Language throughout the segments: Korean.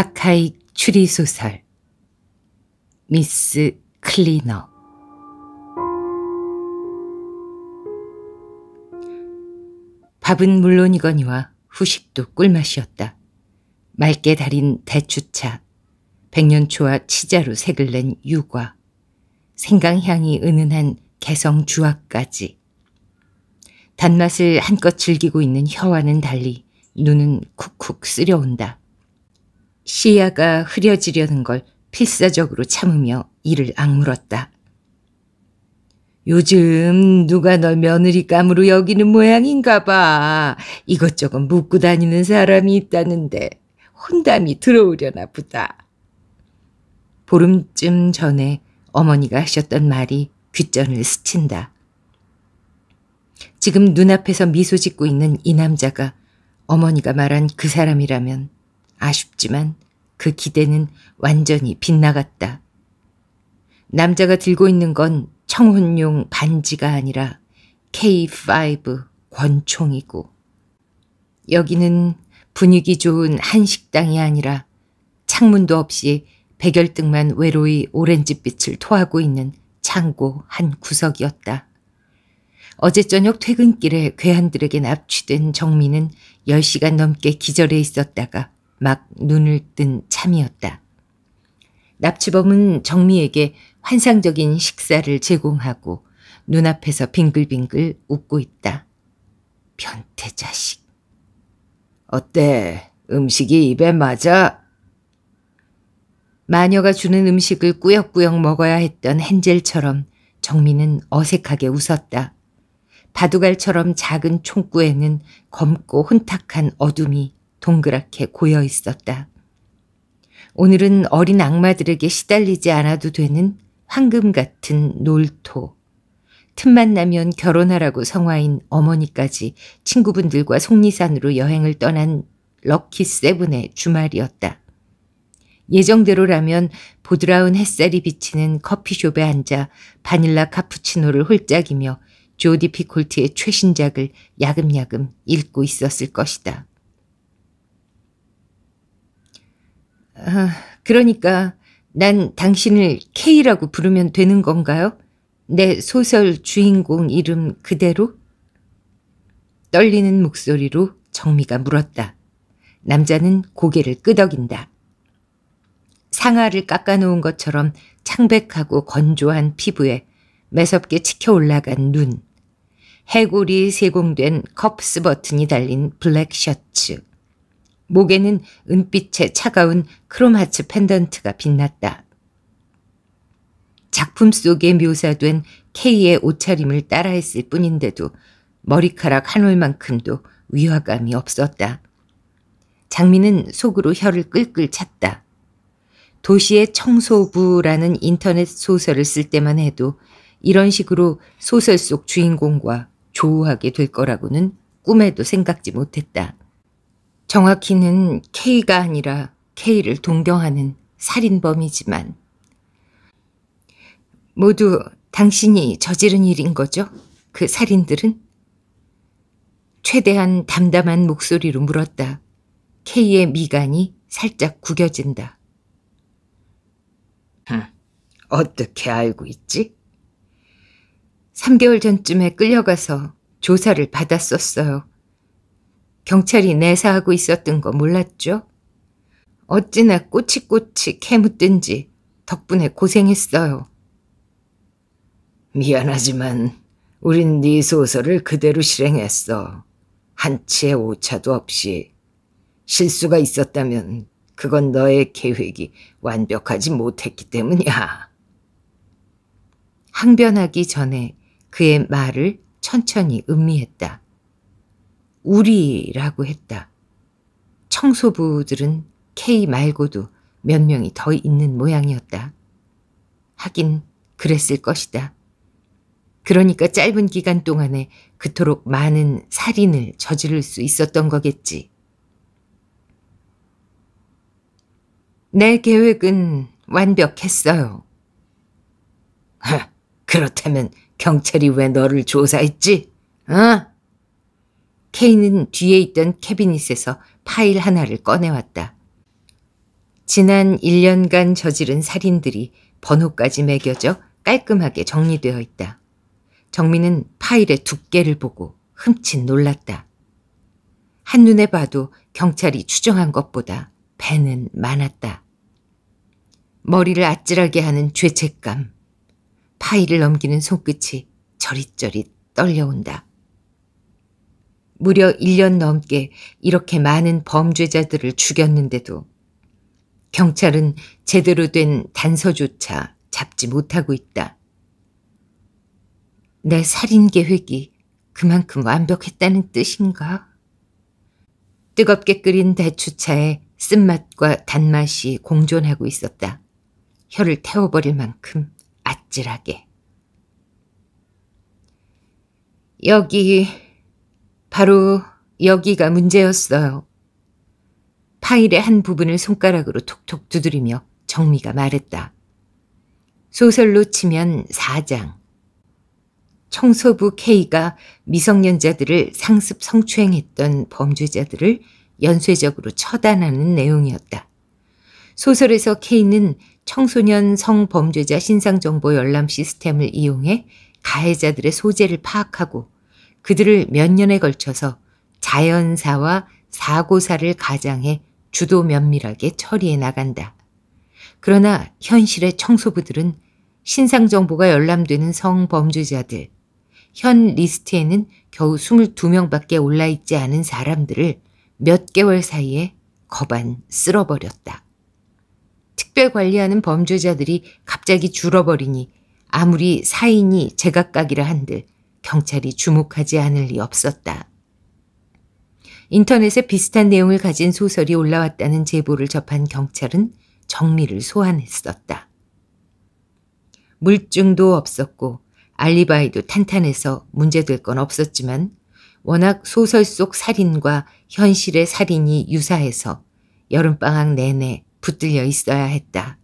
하카이 추리소설 미스 클리너 밥은 물론이거니와 후식도 꿀맛이었다. 맑게 달인 대추차, 백년초와 치자로 색을 낸 유과, 생강향이 은은한 개성 주악까지. 단맛을 한껏 즐기고 있는 혀와는 달리 눈은 쿡쿡 쓰려온다. 시야가 흐려지려는 걸 필사적으로 참으며 이를 악물었다. 요즘 누가 널 며느리감으로 여기는 모양인가 봐. 이것저것 묻고 다니는 사람이 있다는데 혼담이 들어오려나 보다. 보름쯤 전에 어머니가 하셨던 말이 귓전을 스친다. 지금 눈앞에서 미소 짓고 있는 이 남자가 어머니가 말한 그 사람이라면 아쉽지만 그 기대는 완전히 빗나갔다. 남자가 들고 있는 건 청혼용 반지가 아니라 K5 권총이고 여기는 분위기 좋은 한식당이 아니라 창문도 없이 백열등만 외로이 오렌지빛을 토하고 있는 창고 한 구석이었다. 어제 저녁 퇴근길에 괴한들에게 납치된 정민은 10시간 넘게 기절해 있었다가 막 눈을 뜬 참이었다. 납치범은 정미에게 환상적인 식사를 제공하고 눈앞에서 빙글빙글 웃고 있다. 변태 자식. 어때? 음식이 입에 맞아? 마녀가 주는 음식을 꾸역꾸역 먹어야 했던 헨젤처럼 정미는 어색하게 웃었다. 바둑알처럼 작은 총구에는 검고 혼탁한 어둠이 동그랗게 고여 있었다. 오늘은 어린 악마들에게 시달리지 않아도 되는 황금 같은 놀토. 틈만 나면 결혼하라고 성화인 어머니까지 친구분들과 속리산으로 여행을 떠난 럭키 세븐의 주말이었다. 예정대로라면 보드라운 햇살이 비치는 커피숍에 앉아 바닐라 카푸치노를 홀짝이며 조디 피콜트의 최신작을 야금야금 읽고 있었을 것이다. 아, 그러니까 난 당신을 K라고 부르면 되는 건가요? 내 소설 주인공 이름 그대로? 떨리는 목소리로 정미가 물었다. 남자는 고개를 끄덕인다. 상아를 깎아놓은 것처럼 창백하고 건조한 피부에 매섭게 치켜 올라간 눈. 해골이 세공된 컵스 버튼이 달린 블랙 셔츠. 목에는 은빛의 차가운 크로마츠 펜던트가 빛났다. 작품 속에 묘사된 K의 옷차림을 따라했을 뿐인데도 머리카락 한 올만큼도 위화감이 없었다. 장미는 속으로 혀를 끌끌 찼다. 도시의 청소부라는 인터넷 소설을 쓸 때만 해도 이런 식으로 소설 속 주인공과 조우하게 될 거라고는 꿈에도 생각지 못했다. 정확히는 K가 아니라 K를 동경하는 살인범이지만 모두 당신이 저지른 일인 거죠? 그 살인들은? 최대한 담담한 목소리로 물었다. K의 미간이 살짝 구겨진다. 어떻게 알고 있지? 3개월 전쯤에 끌려가서 조사를 받았었어요. 경찰이 내사하고 있었던 거 몰랐죠? 어찌나 꼬치꼬치 캐묻든지 덕분에 고생했어요. 미안하지만 우린 네 소설을 그대로 실행했어. 한치의 오차도 없이. 실수가 있었다면 그건 너의 계획이 완벽하지 못했기 때문이야. 항변하기 전에 그의 말을 천천히 음미했다. 우리라고 했다. 청소부들은 K 말고도 몇 명이 더 있는 모양이었다. 하긴 그랬을 것이다. 그러니까 짧은 기간 동안에 그토록 많은 살인을 저지를 수 있었던 거겠지. 내 계획은 완벽했어요. 하, 그렇다면 경찰이 왜 너를 조사했지? 어? 케인은 뒤에 있던 캐비닛에서 파일 하나를 꺼내왔다. 지난 1년간 저지른 살인들이 번호까지 매겨져 깔끔하게 정리되어 있다. 정민은 파일의 두께를 보고 흠칫 놀랐다. 한눈에 봐도 경찰이 추정한 것보다 배는 많았다. 머리를 아찔하게 하는 죄책감. 파일을 넘기는 손끝이 저릿저릿 떨려온다. 무려 1년 넘게 이렇게 많은 범죄자들을 죽였는데도 경찰은 제대로 된 단서조차 잡지 못하고 있다. 내 살인 계획이 그만큼 완벽했다는 뜻인가? 뜨겁게 끓인 대추차에 쓴맛과 단맛이 공존하고 있었다. 혀를 태워버릴 만큼 아찔하게. 여기 바로 여기가 문제였어요. 파일의 한 부분을 손가락으로 톡톡 두드리며 정미가 말했다. 소설로 치면 4장. 청소부 K가 미성년자들을 상습 성추행했던 범죄자들을 연쇄적으로 처단하는 내용이었다. 소설에서 K는 청소년 성범죄자 신상정보 열람 시스템을 이용해 가해자들의 소재를 파악하고 그들을 몇 년에 걸쳐서 자연사와 사고사를 가장해 주도 면밀하게 처리해 나간다. 그러나 현실의 청소부들은 신상 정보가 열람되는 성범죄자들, 현 리스트에는 겨우 22명밖에 올라있지 않은 사람들을 몇 개월 사이에 거반 쓸어버렸다. 특별 관리하는 범죄자들이 갑자기 줄어버리니 아무리 사인이 제각각이라 한들 경찰이 주목하지 않을 리 없었다. 인터넷에 비슷한 내용을 가진 소설이 올라왔다는 제보를 접한 경찰은 정리를 소환했었다. 물증도 없었고 알리바이도 탄탄해서 문제될 건 없었지만 워낙 소설 속 살인과 현실의 살인이 유사해서 여름방학 내내 붙들려 있어야 했다.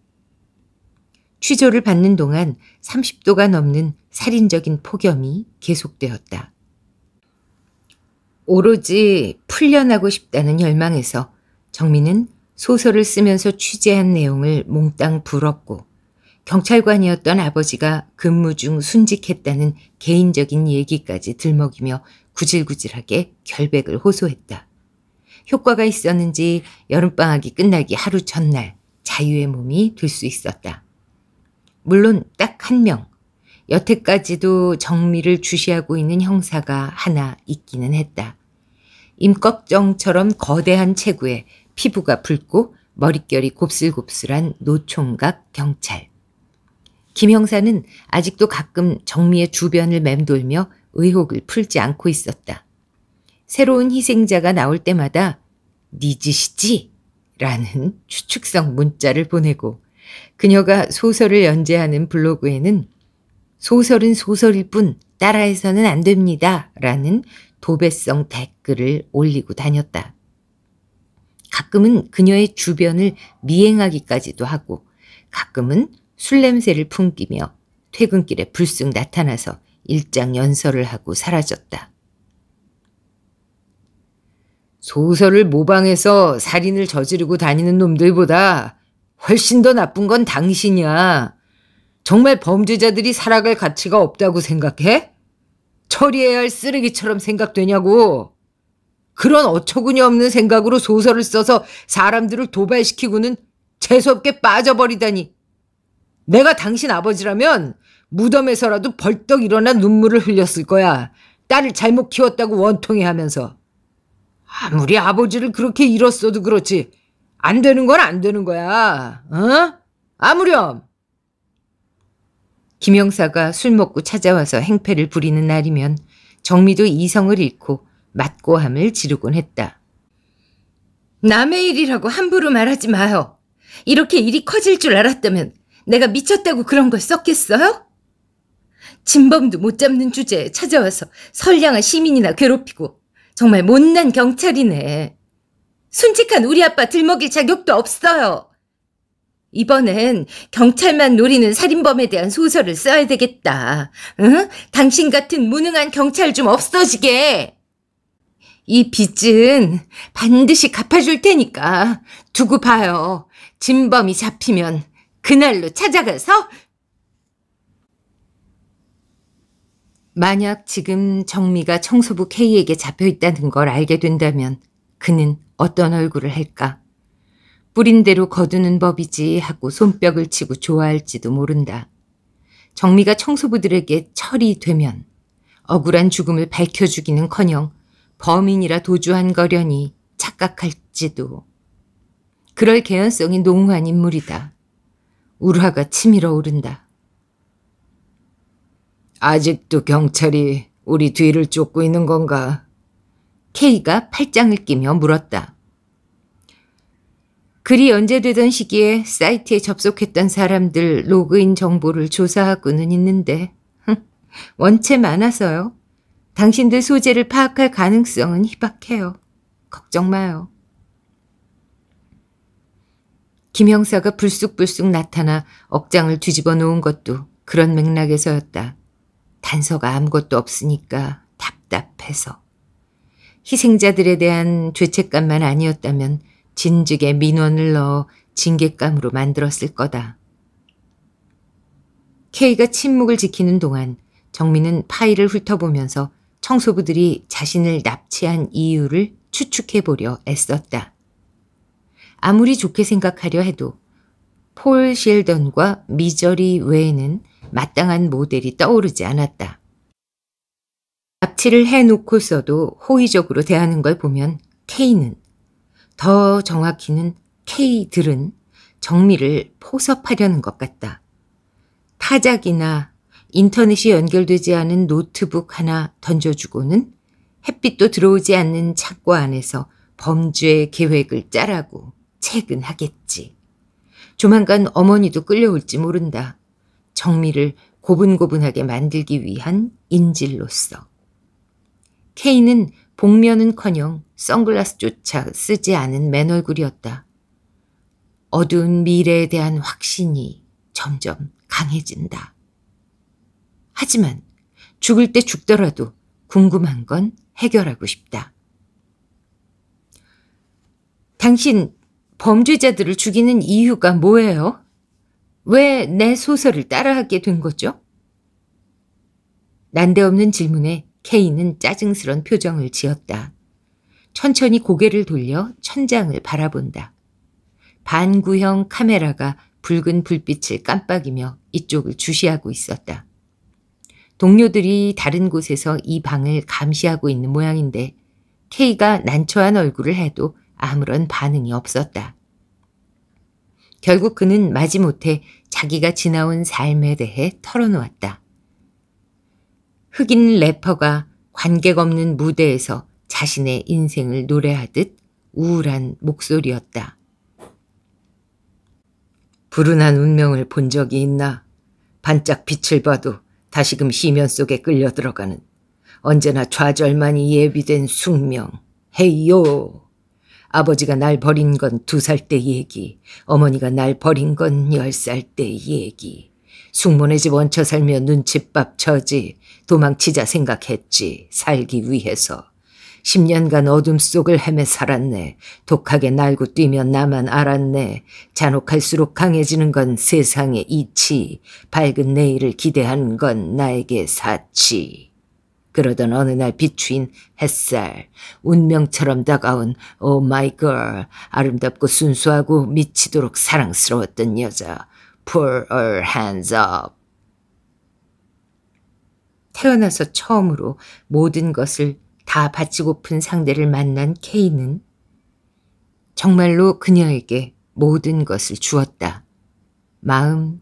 취조를 받는 동안 30도가 넘는 살인적인 폭염이 계속되었다. 오로지 풀려나고 싶다는 열망에서 정민은 소설을 쓰면서 취재한 내용을 몽땅 불었고 경찰관이었던 아버지가 근무 중 순직했다는 개인적인 얘기까지 들먹이며 구질구질하게 결백을 호소했다. 효과가 있었는지 여름방학이 끝나기 하루 전날 자유의 몸이 될 수 있었다. 물론 딱 한 명, 여태까지도 정미를 주시하고 있는 형사가 하나 있기는 했다. 임꺽정처럼 거대한 체구에 피부가 붉고 머릿결이 곱슬곱슬한 노총각 경찰. 김 형사는 아직도 가끔 정미의 주변을 맴돌며 의혹을 풀지 않고 있었다. 새로운 희생자가 나올 때마다 니 짓이지? 라는 추측성 문자를 보내고 그녀가 소설을 연재하는 블로그에는 소설은 소설일 뿐 따라해서는 안 됩니다. 라는 도배성 댓글을 올리고 다녔다. 가끔은 그녀의 주변을 미행하기까지도 하고 가끔은 술 냄새를 풍기며 퇴근길에 불쑥 나타나서 일장 연설을 하고 사라졌다. 소설을 모방해서 살인을 저지르고 다니는 놈들보다 훨씬 더 나쁜 건 당신이야. 정말 범죄자들이 살아갈 가치가 없다고 생각해? 처리해야 할 쓰레기처럼 생각되냐고. 그런 어처구니 없는 생각으로 소설을 써서 사람들을 도발시키고는 재수없게 빠져버리다니. 내가 당신 아버지라면 무덤에서라도 벌떡 일어나 눈물을 흘렸을 거야. 딸을 잘못 키웠다고 원통해 하면서. 아무리 아버지를 그렇게 잃었어도 그렇지. 안 되는 건 안 되는 거야. 어? 아무렴. 김영사가 술 먹고 찾아와서 행패를 부리는 날이면 정미도 이성을 잃고 맞고함을 지르곤 했다. 남의 일이라고 함부로 말하지 마요. 이렇게 일이 커질 줄 알았다면 내가 미쳤다고 그런 걸 썼겠어요? 진범도 못 잡는 주제에 찾아와서 선량한 시민이나 괴롭히고 정말 못난 경찰이네. 순직한 우리 아빠 들먹일 자격도 없어요. 이번엔 경찰만 노리는 살인범에 대한 소설을 써야 되겠다. 응? 당신 같은 무능한 경찰 좀 없어지게. 이 빚은 반드시 갚아줄 테니까 두고 봐요. 진범이 잡히면 그날로 찾아가서 만약 지금 정미가 청소부 K에게 잡혀 있다는 걸 알게 된다면 그는 어떤 얼굴을 할까? 뿌린 대로 거두는 법이지 하고 손뼉을 치고 좋아할지도 모른다. 정미가 청소부들에게 철이 되면 억울한 죽음을 밝혀 주기는커녕 범인이라 도주한 거려니 착각할지도. 그럴 개연성이 농후한 인물이다. 우화가 치밀어 오른다. 아직도 경찰이 우리 뒤를 쫓고 있는 건가? K가 팔짱을 끼며 물었다. 글이 연재되던 시기에 사이트에 접속했던 사람들 로그인 정보를 조사하고는 있는데 원체 많아서요. 당신들 소재를 파악할 가능성은 희박해요. 걱정 마요. 김형사가 불쑥불쑥 나타나 억장을 뒤집어 놓은 것도 그런 맥락에서였다. 단서가 아무것도 없으니까 답답해서. 희생자들에 대한 죄책감만 아니었다면 진즉에 민원을 넣어 징계감으로 만들었을 거다. K가 침묵을 지키는 동안 정민은 파일을 훑어보면서 청소부들이 자신을 납치한 이유를 추측해보려 애썼다. 아무리 좋게 생각하려 해도 폴 쉘던과 미저리 외에는 마땅한 모델이 떠오르지 않았다. 납치를 해놓고서도 호의적으로 대하는 걸 보면 K는 더 정확히는 K들은 정미를 포섭하려는 것 같다. 타작이나 인터넷이 연결되지 않은 노트북 하나 던져주고는 햇빛도 들어오지 않는 창고 안에서 범죄 계획을 짜라고 채근하겠지. 조만간 어머니도 끌려올지 모른다. 정미를 고분고분하게 만들기 위한 인질로서. 케는 복면은커녕 선글라스조차 쓰지 않은 맨 얼굴이었다. 어두운 미래에 대한 확신이 점점 강해진다. 하지만 죽을 때 죽더라도 궁금한 건 해결하고 싶다. 당신 범죄자들을 죽이는 이유가 뭐예요? 왜 내 소설을 따라하게 된 거죠? 난데없는 질문에 케이는 짜증스런 표정을 지었다. 천천히 고개를 돌려 천장을 바라본다. 반구형 카메라가 붉은 불빛을 깜빡이며 이쪽을 주시하고 있었다. 동료들이 다른 곳에서 이 방을 감시하고 있는 모양인데 K가 난처한 얼굴을 해도 아무런 반응이 없었다. 결국 그는 마지못해 자기가 지나온 삶에 대해 털어놓았다. 흑인 래퍼가 관객 없는 무대에서 자신의 인생을 노래하듯 우울한 목소리였다. 불운한 운명을 본 적이 있나? 반짝 빛을 봐도 다시금 희면 속에 끌려 들어가는 언제나 좌절만이 예비된 숙명. 헤이요! 아버지가 날 버린 건 두 살 때 얘기, 어머니가 날 버린 건 열 살 때 얘기. 숙모네 집 얹혀 살며 눈칫밥 쳐지, 도망치자 생각했지, 살기 위해서. 10년간 어둠 속을 헤매 살았네. 독하게 날고 뛰면 나만 알았네. 잔혹할수록 강해지는 건 세상의 이치. 밝은 내일을 기대하는 건 나에게 사치. 그러던 어느 날 비추인 햇살, 운명처럼 다가온 오 마이 걸, 아름답고 순수하고 미치도록 사랑스러웠던 여자, pull her hands up. 태어나서 처음으로 모든 것을 다 바치고픈 상대를 만난 케이는 정말로 그녀에게 모든 것을 주었다. 마음,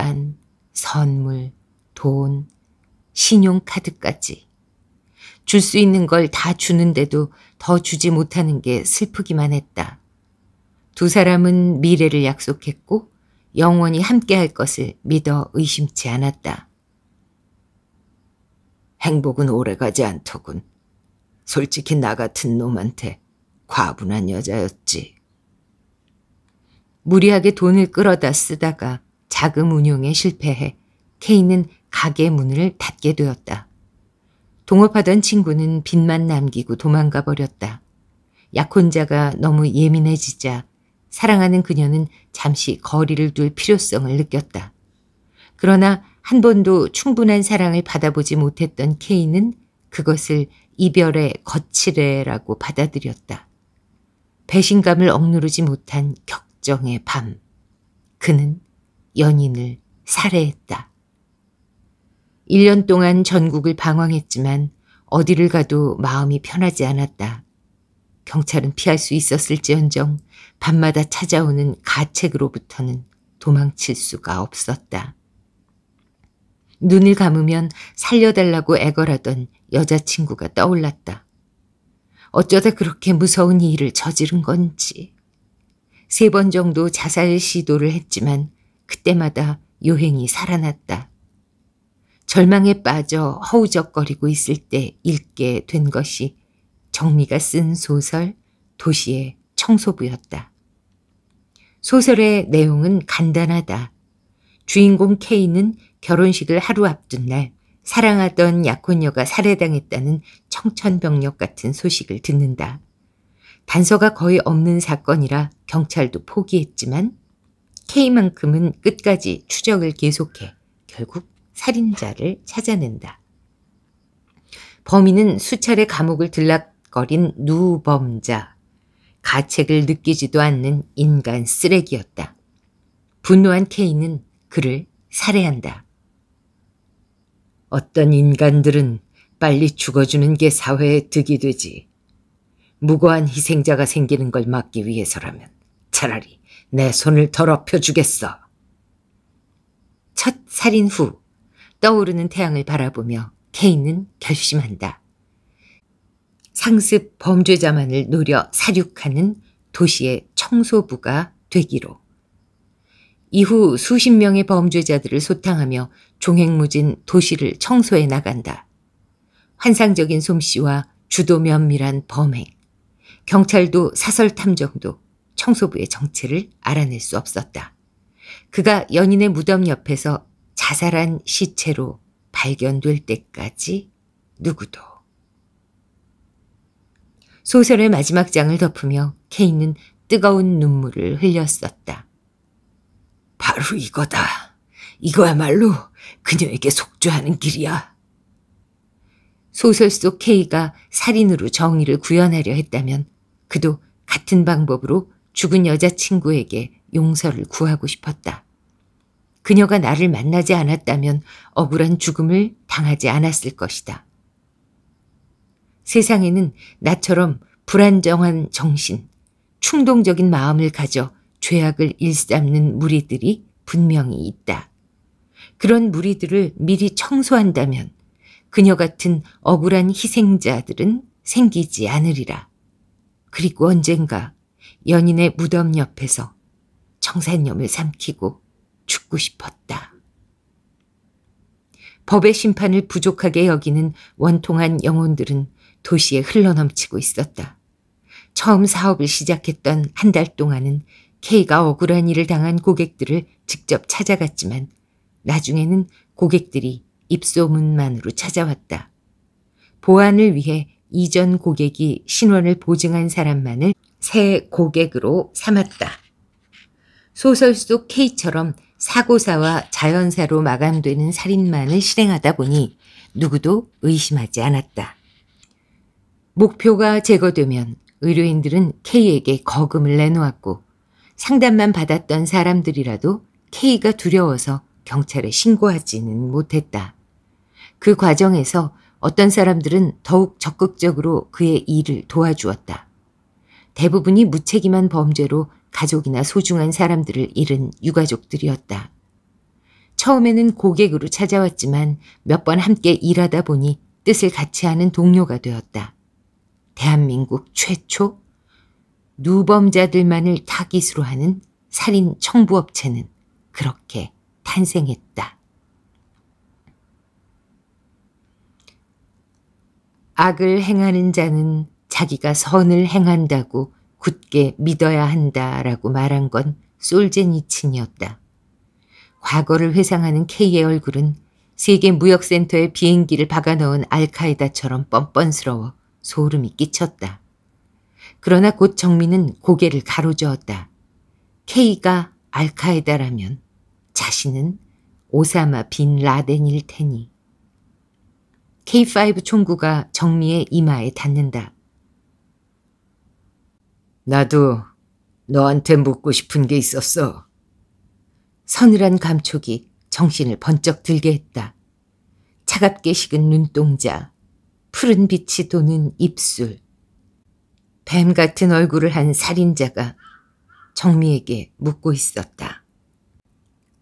시간, 선물, 돈, 신용카드까지. 줄 수 있는 걸 다 주는데도 더 주지 못하는 게 슬프기만 했다. 두 사람은 미래를 약속했고 영원히 함께할 것을 믿어 의심치 않았다. 행복은 오래가지 않더군. 솔직히 나 같은 놈한테 과분한 여자였지. 무리하게 돈을 끌어다 쓰다가 자금 운용에 실패해 케인은 가게 문을 닫게 되었다. 동업하던 친구는 빚만 남기고 도망가 버렸다. 약혼자가 너무 예민해지자 사랑하는 그녀는 잠시 거리를 둘 필요성을 느꼈다. 그러나 한 번도 충분한 사랑을 받아보지 못했던 케인은 그것을 이별의 거칠애라고 받아들였다. 배신감을 억누르지 못한 격정의 밤. 그는 연인을 살해했다. 1년 동안 전국을 방황했지만 어디를 가도 마음이 편하지 않았다. 경찰은 피할 수 있었을지언정 밤마다 찾아오는 가책으로부터는 도망칠 수가 없었다. 눈을 감으면 살려달라고 애걸하던 여자친구가 떠올랐다. 어쩌다 그렇게 무서운 일을 저지른 건지. 세 번 정도 자살 시도를 했지만 그때마다 요행이 살아났다. 절망에 빠져 허우적거리고 있을 때 읽게 된 것이 정미가 쓴 소설 도시의 청소부였다. 소설의 내용은 간단하다. 주인공 K는 결혼식을 하루 앞둔 날 사랑하던 약혼녀가 살해당했다는 청천벽력 같은 소식을 듣는다. 단서가 거의 없는 사건이라 경찰도 포기했지만 K만큼은 끝까지 추적을 계속해 결국 살인자를 찾아낸다. 범인은 수차례 감옥을 들락거린 누범자, 가책을 느끼지도 않는 인간 쓰레기였다. 분노한 K는 그를 살해한다. 어떤 인간들은 빨리 죽어주는 게 사회의 득이 되지. 무고한 희생자가 생기는 걸 막기 위해서라면 차라리 내 손을 더럽혀 주겠어. 첫 살인 후 떠오르는 태양을 바라보며 케인은 결심한다. 상습 범죄자만을 노려 사륙하는 도시의 청소부가 되기로. 이후 수십 명의 범죄자들을 소탕하며 종횡무진 도시를 청소해 나간다. 환상적인 솜씨와 주도 면밀한 범행, 경찰도 사설 탐정도 청소부의 정체를 알아낼 수 없었다. 그가 연인의 무덤 옆에서 자살한 시체로 발견될 때까지 누구도. 소설의 마지막 장을 덮으며 케인은 뜨거운 눈물을 흘렸었다. 바로 이거다. 이거야말로 그녀에게 속죄하는 길이야. 소설 속 K가 살인으로 정의를 구현하려 했다면 그도 같은 방법으로 죽은 여자친구에게 용서를 구하고 싶었다. 그녀가 나를 만나지 않았다면 억울한 죽음을 당하지 않았을 것이다. 세상에는 나처럼 불안정한 정신, 충동적인 마음을 가져 죄악을 일삼는 무리들이 분명히 있다. 그런 무리들을 미리 청소한다면 그녀 같은 억울한 희생자들은 생기지 않으리라. 그리고 언젠가 연인의 무덤 옆에서 청산염을 삼키고 죽고 싶었다. 법의 심판을 부족하게 여기는 원통한 영혼들은 도시에 흘러넘치고 있었다. 처음 사업을 시작했던 한 달 동안은 K가 억울한 일을 당한 고객들을 직접 찾아갔지만 나중에는 고객들이 입소문만으로 찾아왔다. 보안을 위해 이전 고객이 신원을 보증한 사람만을 새 고객으로 삼았다. 소설 속 K처럼 사고사와 자연사로 마감되는 살인만을 실행하다 보니 누구도 의심하지 않았다. 목표가 제거되면 의료인들은 K에게 거금을 내놓았고 상담만 받았던 사람들이라도 K가 두려워서 경찰에 신고하지는 못했다. 그 과정에서 어떤 사람들은 더욱 적극적으로 그의 일을 도와주었다. 대부분이 무책임한 범죄로 가족이나 소중한 사람들을 잃은 유가족들이었다. 처음에는 고객으로 찾아왔지만 몇 번 함께 일하다 보니 뜻을 같이 하는 동료가 되었다. 대한민국 최초 누범자들만을 타깃으로 하는 살인 청부업체는 그렇게 탄생했다. 악을 행하는 자는 자기가 선을 행한다고 굳게 믿어야 한다라고 말한 건 솔제니친이었다. 과거를 회상하는 K의 얼굴은 세계 무역센터의 비행기를 박아넣은 알카에다처럼 뻔뻔스러워 소름이 끼쳤다. 그러나 곧 정민은 고개를 가로저었다. K가 알카에다라면 자신은 오사마 빈 라덴일 테니. K5 총구가 정미의 이마에 닿는다. 나도 너한테 묻고 싶은 게 있었어. 서늘한 감촉이 정신을 번쩍 들게 했다. 차갑게 식은 눈동자, 푸른 빛이 도는 입술, 뱀 같은 얼굴을 한 살인자가 정미에게 묻고 있었다.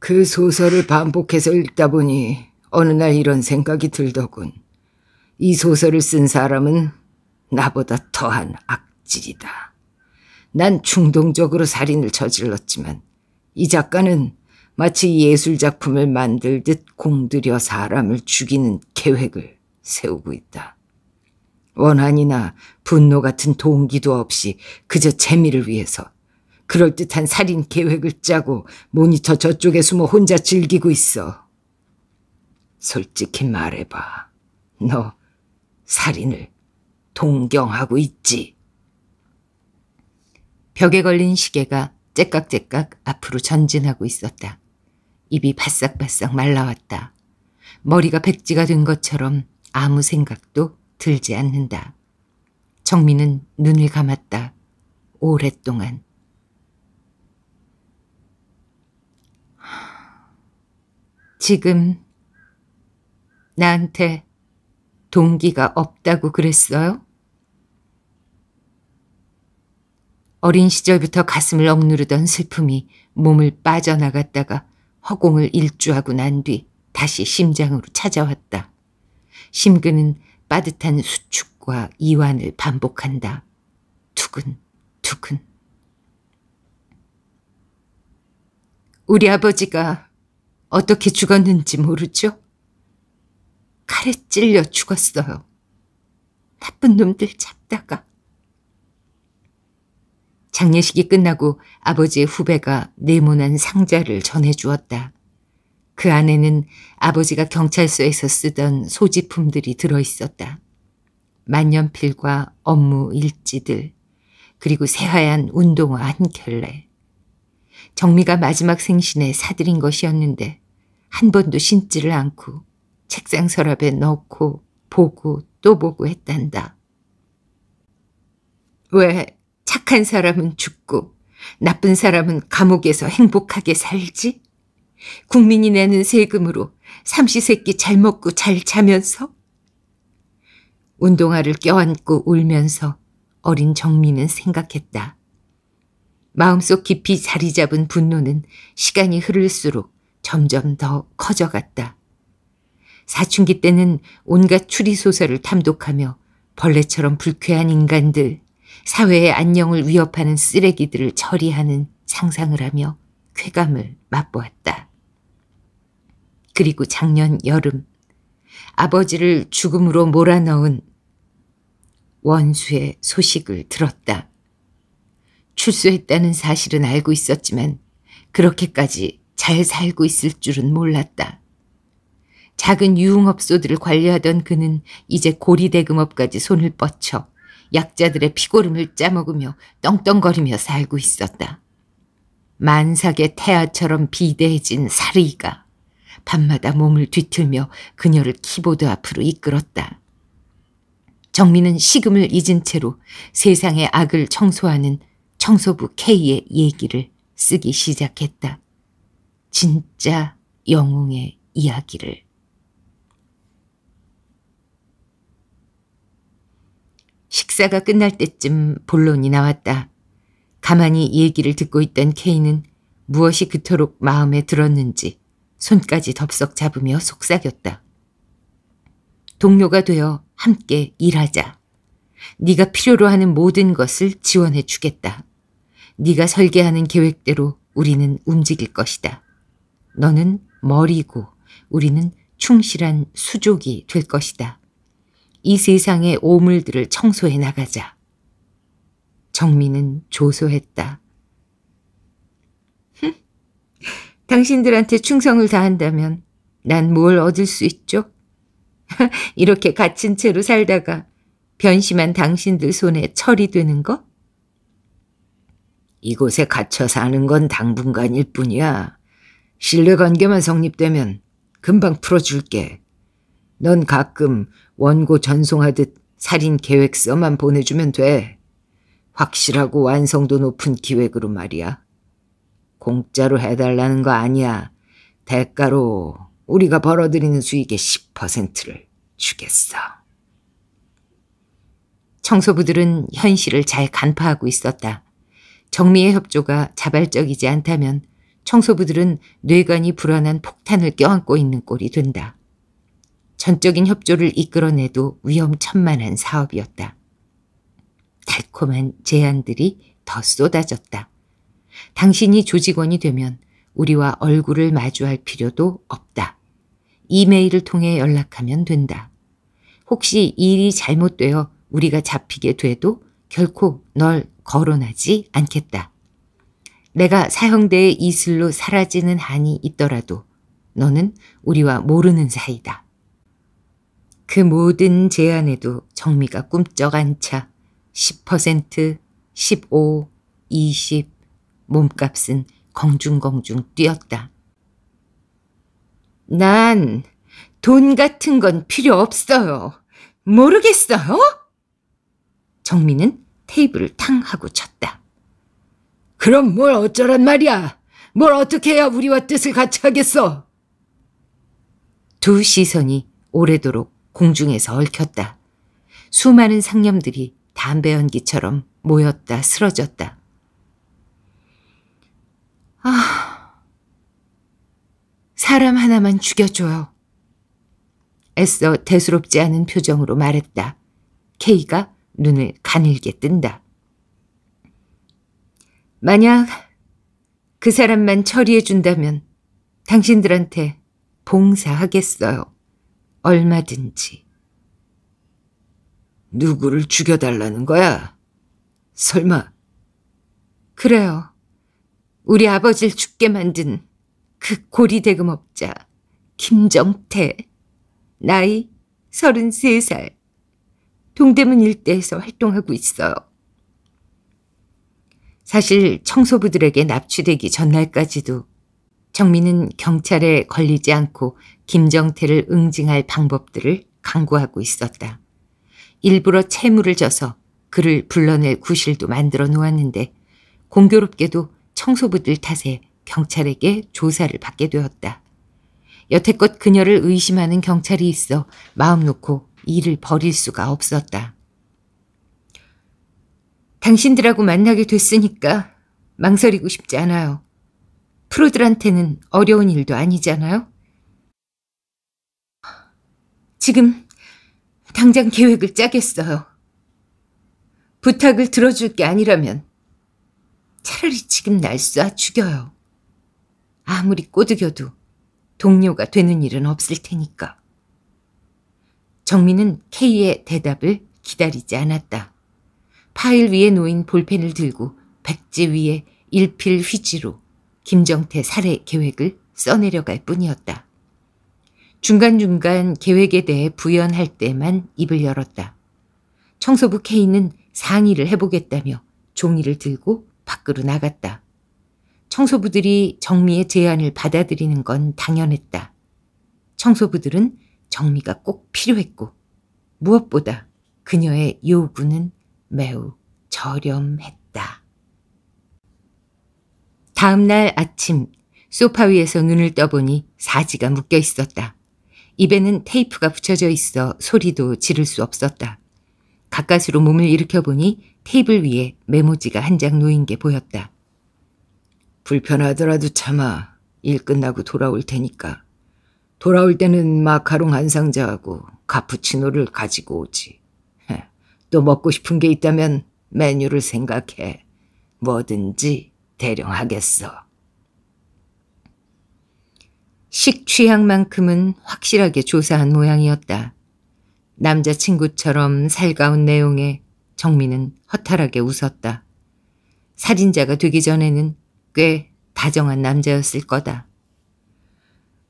그 소설을 반복해서 읽다 보니 어느 날 이런 생각이 들더군. 이 소설을 쓴 사람은 나보다 더한 악질이다. 난 충동적으로 살인을 저질렀지만 이 작가는 마치 예술작품을 만들듯 공들여 사람을 죽이는 계획을 세우고 있다. 원한이나 분노 같은 동기도 없이 그저 재미를 위해서 그럴듯한 살인 계획을 짜고 모니터 저쪽에 숨어 혼자 즐기고 있어. 솔직히 말해봐. 너 살인을 동경하고 있지? 벽에 걸린 시계가 째깍째깍 앞으로 전진하고 있었다. 입이 바싹바싹 말라왔다. 머리가 백지가 된 것처럼 아무 생각도 들지 않는다. 정민은 눈을 감았다. 오랫동안. 지금 나한테 동기가 없다고 그랬어요? 어린 시절부터 가슴을 억누르던 슬픔이 몸을 빠져나갔다가 허공을 일주하고 난 뒤 다시 심장으로 찾아왔다. 심근은 빠듯한 수축과 이완을 반복한다. 두근두근 우리 아버지가 어떻게 죽었는지 모르죠? 칼에 찔려 죽었어요. 나쁜 놈들 잡다가. 장례식이 끝나고 아버지의 후배가 네모난 상자를 전해주었다. 그 안에는 아버지가 경찰서에서 쓰던 소지품들이 들어있었다. 만년필과 업무 일지들, 그리고 새하얀 운동화 한 켤레. 정미가 마지막 생신에 사들인 것이었는데 한 번도 신지를 않고 책상 서랍에 넣고 보고 또 보고 했단다. 왜 착한 사람은 죽고 나쁜 사람은 감옥에서 행복하게 살지? 국민이 내는 세금으로 삼시세끼 잘 먹고 잘 자면서? 운동화를 껴안고 울면서 어린 정민은 생각했다. 마음속 깊이 자리 잡은 분노는 시간이 흐를수록 점점 더 커져갔다. 사춘기 때는 온갖 추리소설을 탐독하며 벌레처럼 불쾌한 인간들, 사회의 안녕을 위협하는 쓰레기들을 처리하는 상상을 하며 쾌감을 맛보았다. 그리고 작년 여름, 아버지를 죽음으로 몰아넣은 원수의 소식을 들었다. 출소했다는 사실은 알고 있었지만 그렇게까지 잘 살고 있을 줄은 몰랐다. 작은 유흥업소들을 관리하던 그는 이제 고리대금업까지 손을 뻗쳐 약자들의 피고름을 짜먹으며 떵떵거리며 살고 있었다. 만삭의 태아처럼 비대해진 사리가 밤마다 몸을 뒤틀며 그녀를 키보드 앞으로 이끌었다. 정민은 식음을 잊은 채로 세상의 악을 청소하는 청소부 K의 얘기를 쓰기 시작했다. 진짜 영웅의 이야기를. 식사가 끝날 때쯤 본론이 나왔다. 가만히 얘기를 듣고 있던 케이는 무엇이 그토록 마음에 들었는지 손까지 덥석 잡으며 속삭였다. 동료가 되어 함께 일하자. 네가 필요로 하는 모든 것을 지원해 주겠다. 네가 설계하는 계획대로 우리는 움직일 것이다. 너는 머리고 우리는 충실한 수족이 될 것이다. 이 세상의 오물들을 청소해 나가자. 정민은 조소했다. 당신들한테 충성을 다한다면 난 뭘 얻을 수 있죠? 이렇게 갇힌 채로 살다가 변심한 당신들 손에 철이 되는 거? 이곳에 갇혀 사는 건 당분간일 뿐이야. 신뢰관계만 성립되면 금방 풀어줄게. 넌 가끔 원고 전송하듯 살인 계획서만 보내주면 돼. 확실하고 완성도 높은 기획으로 말이야. 공짜로 해달라는 거 아니야. 대가로 우리가 벌어들이는 수익의 10%를 주겠어. 청소부들은 현실을 잘 간파하고 있었다. 정미의 협조가 자발적이지 않다면 청소부들은 뇌관이 불안한 폭탄을 껴안고 있는 꼴이 된다. 전적인 협조를 이끌어내도 위험천만한 사업이었다. 달콤한 제안들이 더 쏟아졌다. 당신이 조직원이 되면 우리와 얼굴을 마주할 필요도 없다. 이메일을 통해 연락하면 된다. 혹시 일이 잘못되어 우리가 잡히게 돼도 결코 널 거론하지 않겠다. 내가 사형대의 이슬로 사라지는 한이 있더라도 너는 우리와 모르는 사이다. 그 모든 제안에도 정미가 꿈쩍 한차 10%, 15, 20 몸값은 공중공중 뛰었다. 난 돈 같은 건 필요 없어요. 모르겠어요? 정미는 테이블을 탕 하고 쳤다. 그럼 뭘 어쩌란 말이야. 뭘 어떻게 해야 우리와 뜻을 같이 하겠어. 두 시선이 오래도록 공중에서 얽혔다. 수많은 상념들이 담배 연기처럼 모였다 쓰러졌다. 아, 사람 하나만 죽여줘요. 애써 대수롭지 않은 표정으로 말했다. K가 눈을 가늘게 뜬다. 만약 그 사람만 처리해 준다면 당신들한테 봉사하겠어요. 얼마든지. 누구를 죽여달라는 거야? 설마? 그래요. 우리 아버지를 죽게 만든 그 고리대금업자 김정태. 나이 33살. 동대문 일대에서 활동하고 있어요. 사실 청소부들에게 납치되기 전날까지도 정민은 경찰에 걸리지 않고 김정태를 응징할 방법들을 강구하고 있었다. 일부러 채무를 져서 그를 불러낼 구실도 만들어 놓았는데 공교롭게도 청소부들 탓에 경찰에게 조사를 받게 되었다. 여태껏 그녀를 의심하는 경찰이 있어 마음 놓고 일을 벌일 수가 없었다. 당신들하고 만나게 됐으니까 망설이고 싶지 않아요. 프로들한테는 어려운 일도 아니잖아요. 지금 당장 계획을 짜겠어요. 부탁을 들어줄 게 아니라면 차라리 지금 날 쏴 죽여요. 아무리 꼬드겨도 동료가 되는 일은 없을 테니까. 정민은 K의 대답을 기다리지 않았다. 파일 위에 놓인 볼펜을 들고 백지 위에 일필 휘지로 김정태 살해 계획을 써내려갈 뿐이었다. 중간중간 계획에 대해 부연할 때만 입을 열었다. 청소부 케 K는 상의를 해보겠다며 종이를 들고 밖으로 나갔다. 청소부들이 정미의 제안을 받아들이는 건 당연했다. 청소부들은 정미가 꼭 필요했고 무엇보다 그녀의 요구는 매우 저렴했다. 다음 날 아침 소파 위에서 눈을 떠보니 사지가 묶여 있었다. 입에는 테이프가 붙여져 있어 소리도 지를 수 없었다. 가까스로 몸을 일으켜 보니 테이블 위에 메모지가 한 장 놓인 게 보였다. 불편하더라도 참아. 일 끝나고 돌아올 테니까. 돌아올 때는 마카롱 한 상자하고 카푸치노를 가지고 오지. 또 먹고 싶은 게 있다면 메뉴를 생각해. 뭐든지 대령하겠어. 식취향만큼은 확실하게 조사한 모양이었다. 남자친구처럼 살가운 내용에 정민은 허탈하게 웃었다. 살인자가 되기 전에는 꽤 다정한 남자였을 거다.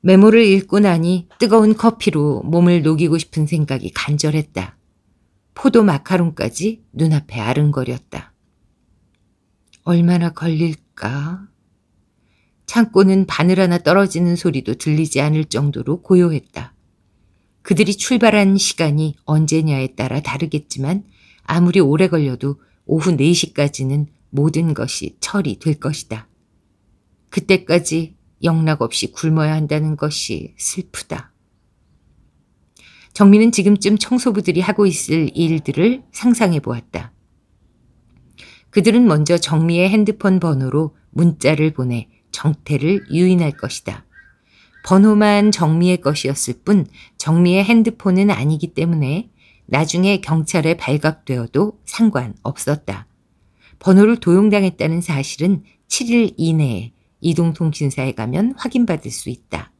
메모를 읽고 나니 뜨거운 커피로 몸을 녹이고 싶은 생각이 간절했다. 포도 마카롱까지 눈앞에 아른거렸다. 얼마나 걸릴까? 창고는 바늘 하나 떨어지는 소리도 들리지 않을 정도로 고요했다. 그들이 출발한 시간이 언제냐에 따라 다르겠지만 아무리 오래 걸려도 오후 4시까지는 모든 것이 처리될 것이다. 그때까지 영락 없이 굶어야 한다는 것이 슬프다. 정민은 지금쯤 청소부들이 하고 있을 일들을 상상해 보았다. 그들은 먼저 정미의 핸드폰 번호로 문자를 보내 정태를 유인할 것이다. 번호만 정미의 것이었을 뿐 정미의 핸드폰은 아니기 때문에 나중에 경찰에 발각되어도 상관없었다. 번호를 도용당했다는 사실은 7일 이내에 이동통신사에 가면 확인받을 수 있다.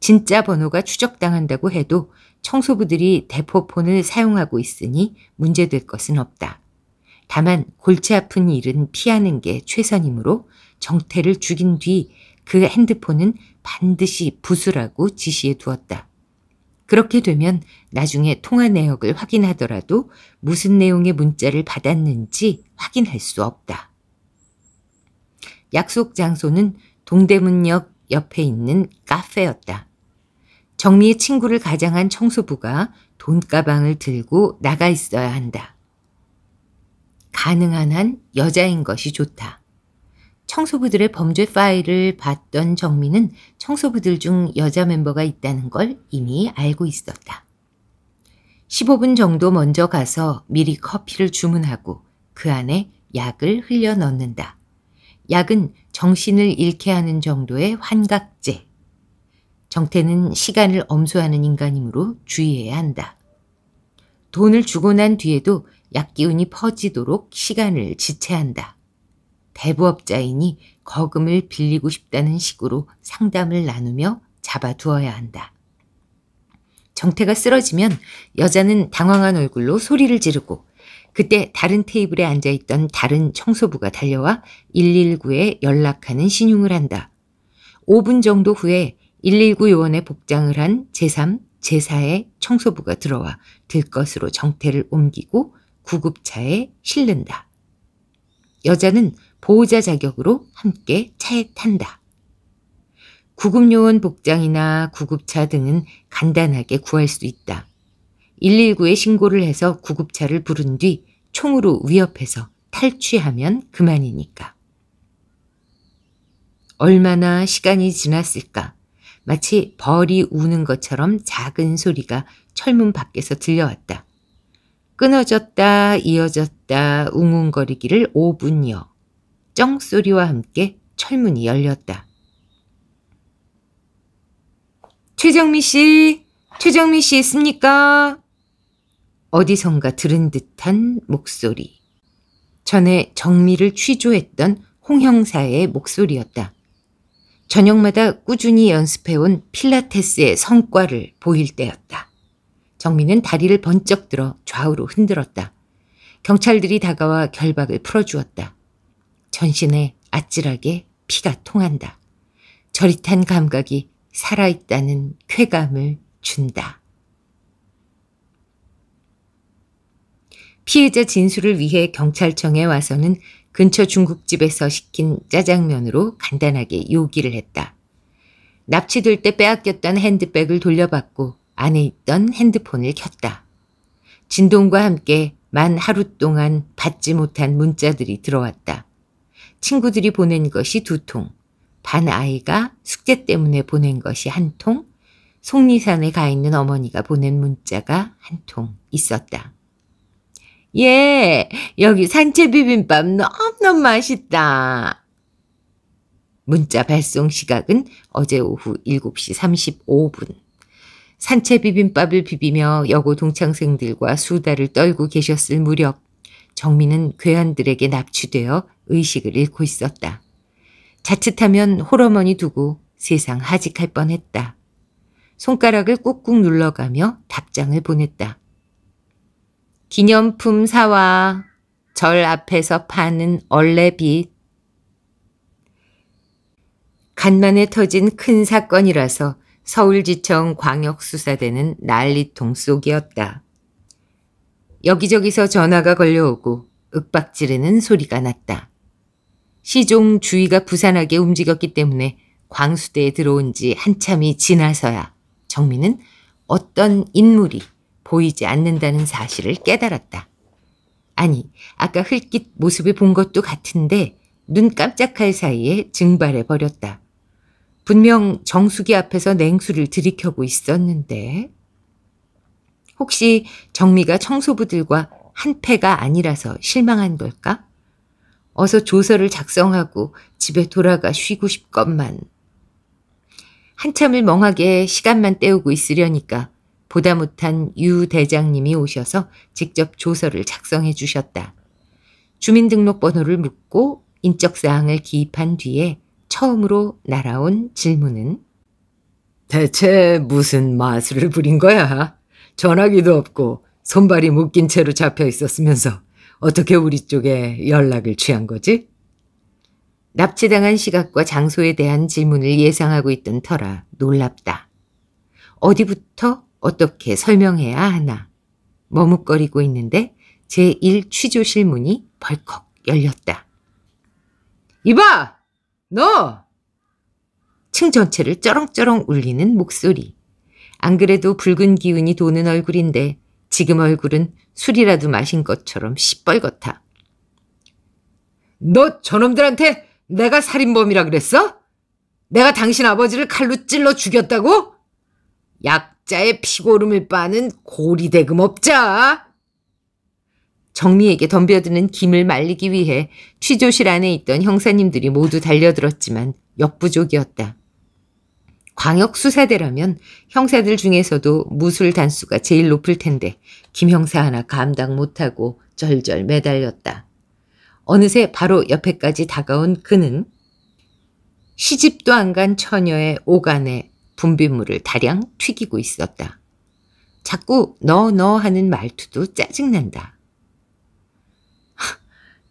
진짜 번호가 추적당한다고 해도 청소부들이 대포폰을 사용하고 있으니 문제될 것은 없다. 다만 골치 아픈 일은 피하는 게 최선이므로 정태를 죽인 뒤 그 핸드폰은 반드시 부수라고 지시해 두었다. 그렇게 되면 나중에 통화 내역을 확인하더라도 무슨 내용의 문자를 받았는지 확인할 수 없다. 약속 장소는 동대문역 옆에 있는 카페였다. 정미의 친구를 가장한 청소부가 돈가방을 들고 나가 있어야 한다. 가능한 한 여자인 것이 좋다. 청소부들의 범죄 파일을 봤던 정미는 청소부들 중 여자 멤버가 있다는 걸 이미 알고 있었다. 15분 정도 먼저 가서 미리 커피를 주문하고 그 안에 약을 흘려 넣는다. 약은 정신을 잃게 하는 정도의 환각제. 정태는 시간을 엄수하는 인간이므로 주의해야 한다. 돈을 주고 난 뒤에도 약기운이 퍼지도록 시간을 지체한다. 대부업자이니 거금을 빌리고 싶다는 식으로 상담을 나누며 잡아두어야 한다. 정태가 쓰러지면 여자는 당황한 얼굴로 소리를 지르고 그때 다른 테이블에 앉아있던 다른 청소부가 달려와 119에 연락하는 신용을 한다. 5분 정도 후에 119 요원의 복장을 한 제3, 제4의 청소부가 들어와 들것으로 정태를 옮기고 구급차에 실른다. 여자는 보호자 자격으로 함께 차에 탄다. 구급요원 복장이나 구급차 등은 간단하게 구할 수 있다. 119에 신고를 해서 구급차를 부른 뒤 총으로 위협해서 탈취하면 그만이니까. 얼마나 시간이 지났을까? 마치 벌이 우는 것처럼 작은 소리가 철문 밖에서 들려왔다. 끊어졌다 이어졌다 웅웅거리기를 5분여 쩡소리와 함께 철문이 열렸다. 최정미 씨, 최정미 씨 있습니까? 어디선가 들은 듯한 목소리. 전에 정미를 취조했던 홍 형사의 목소리였다. 저녁마다 꾸준히 연습해온 필라테스의 성과를 보일 때였다. 정민은 다리를 번쩍 들어 좌우로 흔들었다. 경찰들이 다가와 결박을 풀어주었다. 전신에 아찔하게 피가 통한다. 저릿한 감각이 살아있다는 쾌감을 준다. 피해자 진술을 위해 경찰청에 와서는 근처 중국집에서 시킨 짜장면으로 간단하게 요기를 했다. 납치될 때 빼앗겼던 핸드백을 돌려받고 안에 있던 핸드폰을 켰다. 진동과 함께 만 하루 동안 받지 못한 문자들이 들어왔다. 친구들이 보낸 것이 두 통, 반 아이가 숙제 때문에 보낸 것이 한 통, 속리산에 가 있는 어머니가 보낸 문자가 한 통 있었다. 예, 여기 산채 비빔밥 너무너무 맛있다. 문자 발송 시각은 어제 오후 7시 35분. 산채 비빔밥을 비비며 여고 동창생들과 수다를 떨고 계셨을 무렵 정민은 괴한들에게 납치되어 의식을 잃고 있었다. 자칫하면 홀어머니 두고 세상 하직할 뻔했다. 손가락을 꾹꾹 눌러가며 답장을 보냈다. 기념품 사와 절 앞에서 파는 얼레빗 간만에 터진 큰 사건이라서 서울지청 광역수사대는 난리통 속이었다. 여기저기서 전화가 걸려오고 윽박지르는 소리가 났다. 시종 주위가 부산하게 움직였기 때문에 광수대에 들어온 지 한참이 지나서야 정민은 어떤 인물이 보이지 않는다는 사실을 깨달았다. 아니, 아까 흘깃 모습을 본 것도 같은데 눈 깜짝할 사이에 증발해 버렸다. 분명 정수기 앞에서 냉수를 들이켜고 있었는데 혹시 정미가 청소부들과 한패가 아니라서 실망한 걸까? 어서 조서를 작성하고 집에 돌아가 쉬고 싶건만. 한참을 멍하게 시간만 때우고 있으려니까 보다 못한 유 대장님이 오셔서 직접 조서를 작성해 주셨다. 주민등록번호를 묻고 인적사항을 기입한 뒤에 처음으로 날아온 질문은 대체 무슨 마술을 부린 거야? 전화기도 없고 손발이 묶인 채로 잡혀 있었으면서 어떻게 우리 쪽에 연락을 취한 거지? 납치당한 시각과 장소에 대한 질문을 예상하고 있던 터라 놀랍다. 어디부터 어떻게 설명해야 하나. 머뭇거리고 있는데 제1 취조실 문이 벌컥 열렸다. 이봐! 너! 층 전체를 쩌렁쩌렁 울리는 목소리. 안 그래도 붉은 기운이 도는 얼굴인데 지금 얼굴은 술이라도 마신 것처럼 시뻘겋다. 너 저놈들한테 내가 살인범이라 그랬어? 내가 당신 아버지를 칼로 찔러 죽였다고? 약 약자의 피고름을 빠는 고리대금업자. 정미에게 덤벼드는 김을 말리기 위해 취조실 안에 있던 형사님들이 모두 달려들었지만 역부족이었다. 광역수사대라면 형사들 중에서도 무술 단수가 제일 높을 텐데 김 형사 하나 감당 못하고 절절 매달렸다. 어느새 바로 옆에까지 다가온 그는 시집도 안 간 처녀의 오간에 분비물을 다량 튀기고 있었다. 자꾸 너 너 하는 말투도 짜증난다.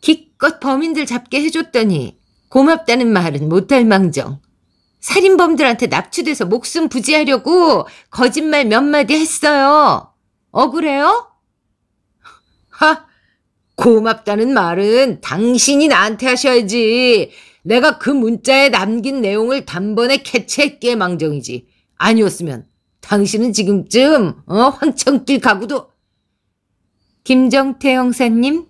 기껏 범인들 잡게 해줬더니 고맙다는 말은 못할 망정. 살인범들한테 납치돼서 목숨 부지하려고 거짓말 몇 마디 했어요. 억울해요? 하, 고맙다는 말은 당신이 나한테 하셔야지. 내가 그 문자에 남긴 내용을 단번에 캐치했기에 망정이지. 아니었으면 당신은 지금쯤 어? 황천길 가구도 김정태 형사님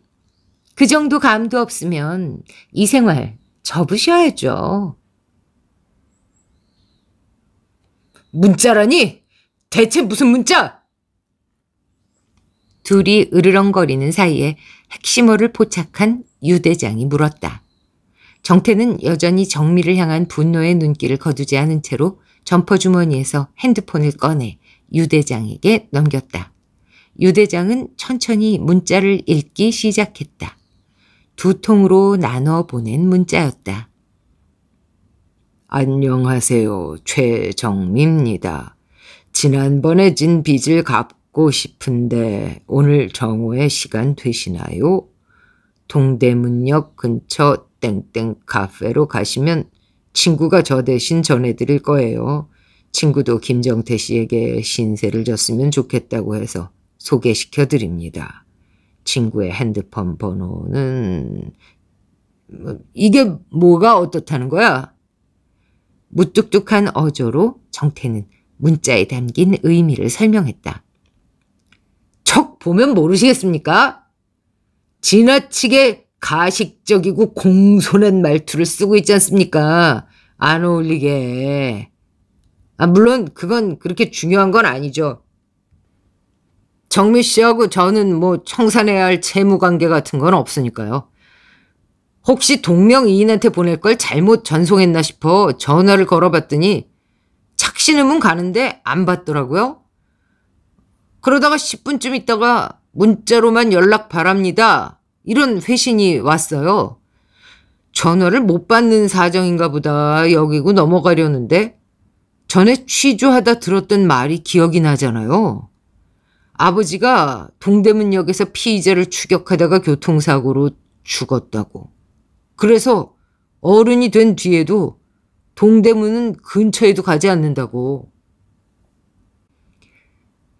그 정도 감도 없으면 이 생활 접으셔야죠. 문자라니? 대체 무슨 문자? 둘이 으르렁거리는 사이에 핵심어를 포착한 유 대장이 물었다. 정태는 여전히 정미를 향한 분노의 눈길을 거두지 않은 채로 점퍼 주머니에서 핸드폰을 꺼내 유대장에게 넘겼다. 유대장은 천천히 문자를 읽기 시작했다. 두 통으로 나눠 보낸 문자였다. 안녕하세요. 최정미입니다. 지난번에 진 빚을 갚고 싶은데 오늘 정오에 시간 되시나요? 동대문역 근처 땡땡 카페로 가시면 친구가 저 대신 전해드릴 거예요. 친구도 김정태 씨에게 신세를 졌으면 좋겠다고 해서 소개시켜 드립니다. 친구의 핸드폰 번호는 뭐, 이게 뭐가 어떻다는 거야? 무뚝뚝한 어조로 정태는 문자에 담긴 의미를 설명했다. 척 보면 모르시겠습니까? 지나치게 가식적이고 공손한 말투를 쓰고 있지 않습니까? 안 어울리게. 아, 물론 그건 그렇게 중요한 건 아니죠. 정미 씨하고 저는 뭐 청산해야 할 채무관계 같은 건 없으니까요. 혹시 동명이인한테 보낼 걸 잘못 전송했나 싶어 전화를 걸어봤더니 착신음은 가는데 안 받더라고요. 그러다가 10분쯤 있다가 문자로만 연락 바랍니다. 이런 회신이 왔어요. 전화를 못 받는 사정인가 보다 여기고 넘어가려는데 전에 취조하다 들었던 말이 기억이 나잖아요. 아버지가 동대문역에서 피의자를 추격하다가 교통사고로 죽었다고. 그래서 어른이 된 뒤에도 동대문은 근처에도 가지 않는다고.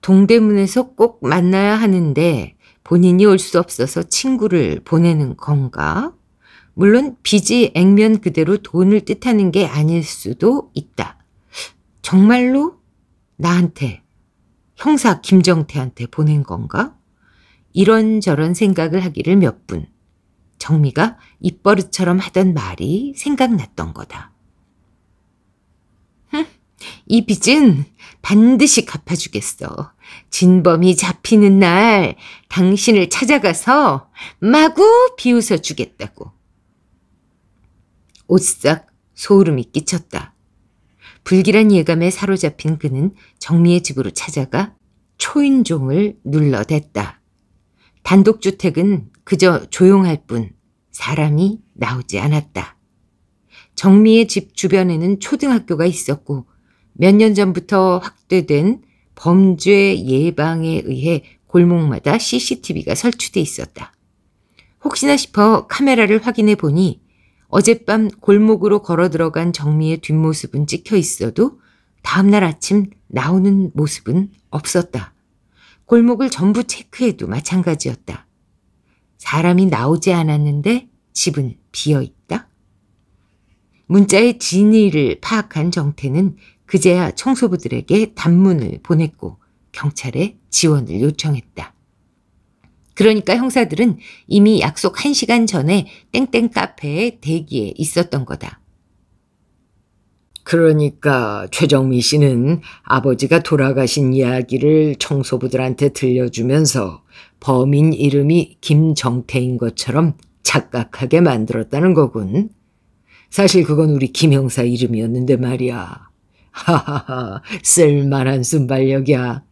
동대문에서 꼭 만나야 하는데 본인이 올 수 없어서 친구를 보내는 건가? 물론 빚이 액면 그대로 돈을 뜻하는 게 아닐 수도 있다. 정말로 나한테 형사 김정태한테 보낸 건가? 이런저런 생각을 하기를 몇 분. 정미가 입버릇처럼 하던 말이 생각났던 거다. 이 빚은 반드시 갚아주겠어. 진범이 잡히는 날 당신을 찾아가서 마구 비웃어 주겠다고. 오싹 소름이 끼쳤다. 불길한 예감에 사로잡힌 그는 정미의 집으로 찾아가 초인종을 눌러댔다. 단독주택은 그저 조용할 뿐 사람이 나오지 않았다. 정미의 집 주변에는 초등학교가 있었고 몇 년 전부터 확대된 범죄 예방에 의해 골목마다 CCTV가 설치돼 있었다. 혹시나 싶어 카메라를 확인해 보니 어젯밤 골목으로 걸어 들어간 정미의 뒷모습은 찍혀 있어도 다음날 아침 나오는 모습은 없었다. 골목을 전부 체크해도 마찬가지였다. 사람이 나오지 않았는데 집은 비어 있다. 문자의 진위를 파악한 정태는 그제야 청소부들에게 단문을 보냈고 경찰에 지원을 요청했다. 그러니까 형사들은 이미 약속 1시간 전에 땡땡 카페에 대기에 있었던 거다. 그러니까 최정미 씨는 아버지가 돌아가신 이야기를 청소부들한테 들려주면서 범인 이름이 김정태인 것처럼 착각하게 만들었다는 거군. 사실 그건 우리 김 형사 이름이었는데 말이야. 하하하 쓸만한 순발력이야.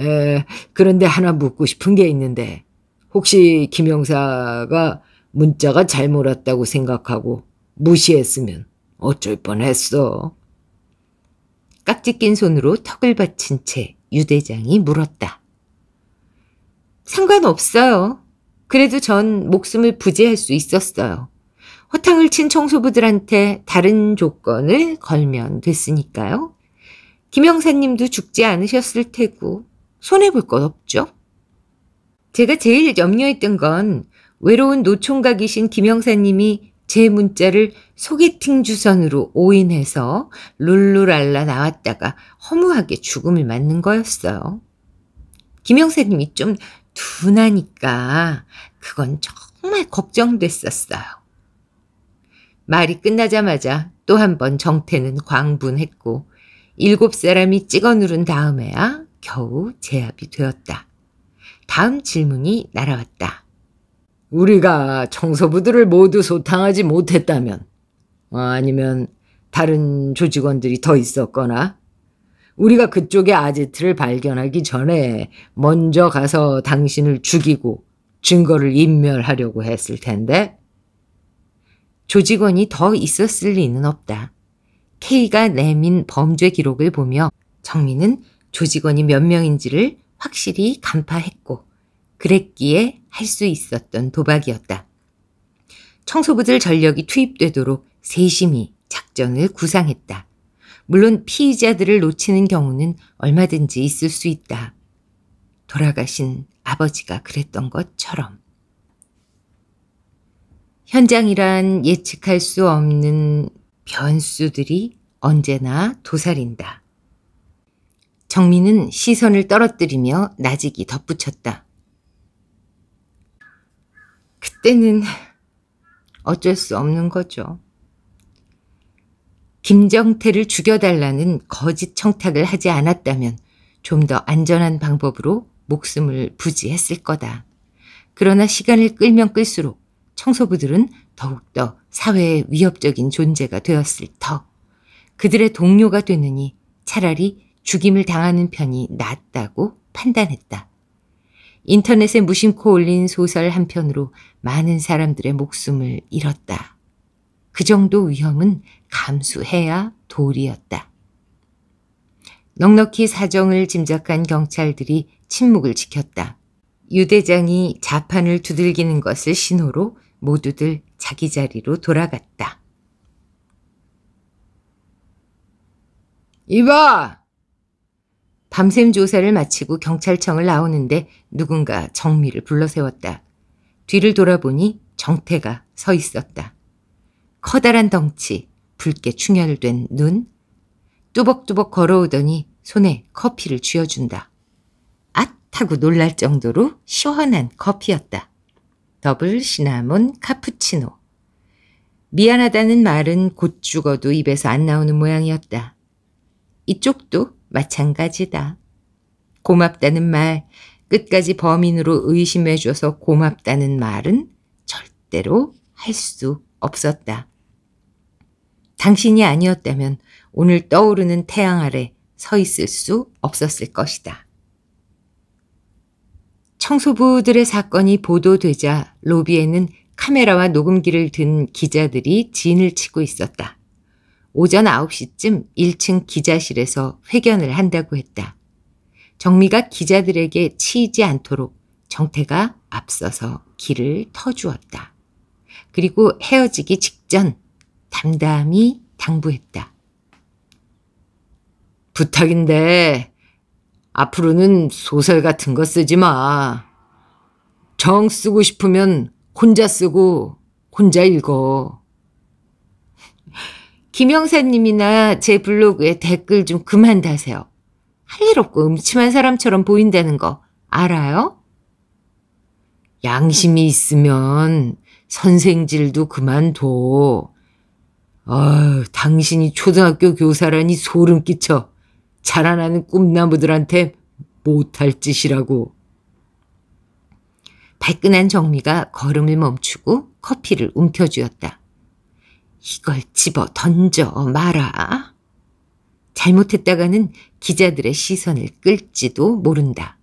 에, 그런데 하나 묻고 싶은 게 있는데 혹시 김영사가 문자가 잘못 왔다고 생각하고 무시했으면 어쩔 뻔했어. 깍지 낀 손으로 턱을 받친 채 유대장이 물었다. 상관없어요. 그래도 전 목숨을 부지할 수 있었어요. 허탕을 친 청소부들한테 다른 조건을 걸면 됐으니까요. 김영사님도 죽지 않으셨을 테고 손해볼 것 없죠. 제가 제일 염려했던 건 외로운 노총각이신 김영사님이 제 문자를 소개팅 주선으로 오인해서 룰루랄라 나왔다가 허무하게 죽음을 맞는 거였어요. 김영사님이 좀 둔하니까 그건 정말 걱정됐었어요. 말이 끝나자마자 또 한 번 정태는 광분했고 일곱 사람이 찍어 누른 다음에야 겨우 제압이 되었다. 다음 질문이 날아왔다. 우리가 청소부들을 모두 소탕하지 못했다면 어, 아니면 다른 조직원들이 더 있었거나 우리가 그쪽의 아지트를 발견하기 전에 먼저 가서 당신을 죽이고 증거를 인멸하려고 했을 텐데 조직원이 더 있었을 리는 없다. K가 내민 범죄 기록을 보며 정민은 조직원이 몇 명인지를 확실히 간파했고 그랬기에 할 수 있었던 도박이었다. 청소부들 전력이 투입되도록 세심히 작전을 구상했다. 물론 피의자들을 놓치는 경우는 얼마든지 있을 수 있다. 돌아가신 아버지가 그랬던 것처럼. 현장이란 예측할 수 없는 변수들이 언제나 도사린다. 정민은 시선을 떨어뜨리며 나직이 덧붙였다. 그때는 어쩔 수 없는 거죠. 김정태를 죽여달라는 거짓 청탁을 하지 않았다면 좀 더 안전한 방법으로 목숨을 부지했을 거다. 그러나 시간을 끌면 끌수록 청소부들은 더욱더 사회의 위협적인 존재가 되었을 터 그들의 동료가 되느니 차라리 죽임을 당하는 편이 낫다고 판단했다. 인터넷에 무심코 올린 소설 한 편으로 많은 사람들의 목숨을 잃었다. 그 정도 위험은 감수해야 도리였다. 넉넉히 사정을 짐작한 경찰들이 침묵을 지켰다. 유대장이 자판을 두들기는 것을 신호로 모두들 자기 자리로 돌아갔다. 이봐! 밤샘 조사를 마치고 경찰청을 나오는데 누군가 정미를 불러세웠다. 뒤를 돌아보니 정태가 서 있었다. 커다란 덩치, 붉게 충혈된 눈, 뚜벅뚜벅 걸어오더니 손에 커피를 쥐어준다. 앗! 하고 놀랄 정도로 시원한 커피였다. 더블 시나몬 카푸치노. 미안하다는 말은 곧 죽어도 입에서 안 나오는 모양이었다. 이쪽도 마찬가지다. 고맙다는 말, 끝까지 범인으로 의심해줘서 고맙다는 말은 절대로 할 수 없었다. 당신이 아니었다면 오늘 떠오르는 태양 아래 서 있을 수 없었을 것이다. 청소부들의 사건이 보도되자 로비에는 카메라와 녹음기를 든 기자들이 진을 치고 있었다. 오전 9시쯤 1층 기자실에서 회견을 한다고 했다. 정미가 기자들에게 치이지 않도록 정태가 앞서서 길을 터주었다. 그리고 헤어지기 직전 담담히 당부했다. 부탁인데 앞으로는 소설 같은 거 쓰지 마. 정 쓰고 싶으면 혼자 쓰고 혼자 읽어. 김영사님이나 제 블로그에 댓글 좀 그만 다세요. 할 일 없고 음침한 사람처럼 보인다는 거 알아요? 양심이 있으면 선생질도 그만둬. 어, 당신이 초등학교 교사라니 소름 끼쳐. 자라나는 꿈나무들한테 못할 짓이라고. 발끈한 정미가 걸음을 멈추고 커피를 움켜쥐었다. 이걸 집어 던져 마라. 잘못했다가는 기자들의 시선을 끌지도 모른다.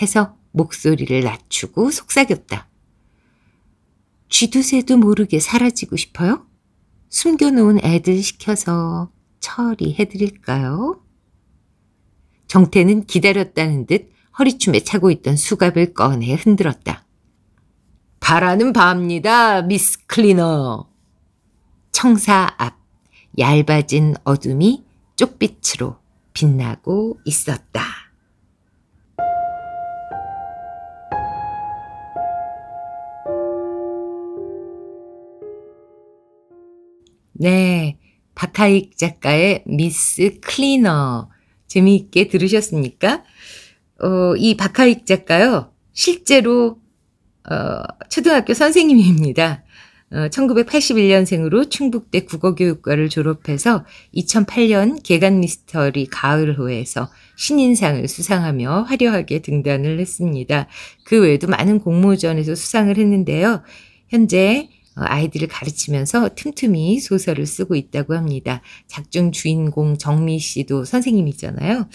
해서 목소리를 낮추고 속삭였다. 쥐두새도 모르게 사라지고 싶어요? 숨겨놓은 애들 시켜서 처리해 드릴까요? 정태는 기다렸다는 듯 허리춤에 차고 있던 수갑을 꺼내 흔들었다. 바라는 바입니다, 미스 클리너. 청사 앞 얇아진 어둠이 쪽빛으로 빛나고 있었다. 네, 바타익 작가의 미스 클리너 재미있게 들으셨습니까? 어, 이 바카익 작가요 실제로 어, 초등학교 선생님입니다. 어, 1981년생으로 충북대 국어교육과를 졸업해서 2008년 개간 미스터리 가을호에서 신인상을 수상하며 화려하게 등단을 했습니다. 그 외에도 많은 공모전에서 수상을 했는데요. 현재 어, 아이들을 가르치면서 틈틈이 소설을 쓰고 있다고 합니다. 작중 주인공 정미 씨도 선생님이잖아요.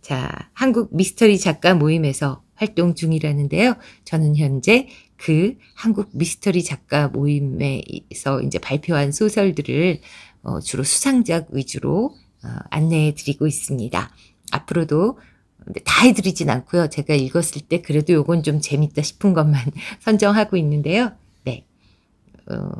자, 한국 미스터리 작가 모임에서 활동 중이라는데요. 저는 현재 그 한국 미스터리 작가 모임에서 이제 발표한 소설들을 어, 주로 수상작 위주로 어, 안내해 드리고 있습니다. 앞으로도 다 해드리진 않고요. 제가 읽었을 때 그래도 요건 좀 재밌다 싶은 것만 선정하고 있는데요. 어,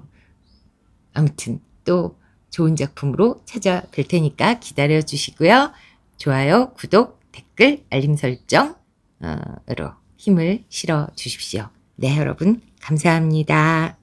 아무튼 또 좋은 작품으로 찾아뵐 테니까 기다려 주시고요. 좋아요, 구독, 댓글, 알림 설정으로 어, 힘을 실어 주십시오. 네, 여러분 감사합니다.